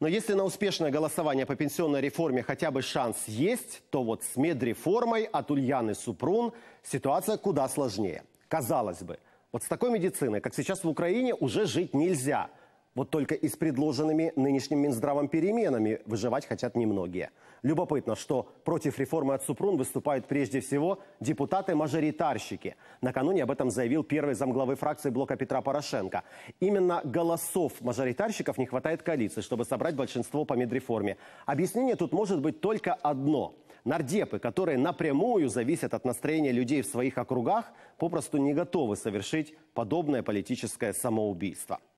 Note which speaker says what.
Speaker 1: Но если на успешное голосование по пенсионной реформе хотя бы шанс есть, то вот с медреформой от Ульяны Супрун ситуация куда сложнее. Казалось бы, вот с такой медициной, как сейчас в Украине, уже жить нельзя – вот только и с предложенными нынешним Минздравом переменами выживать хотят немногие. Любопытно, что против реформы от Супрун выступают прежде всего депутаты-мажоритарщики. Накануне об этом заявил первый замглавы фракции блока Петра Порошенко. Именно голосов мажоритарщиков не хватает коалиции, чтобы собрать большинство по медреформе. Объяснение тут может быть только одно. Нардепы, которые напрямую зависят от настроения людей в своих округах, попросту не готовы совершить подобное политическое самоубийство.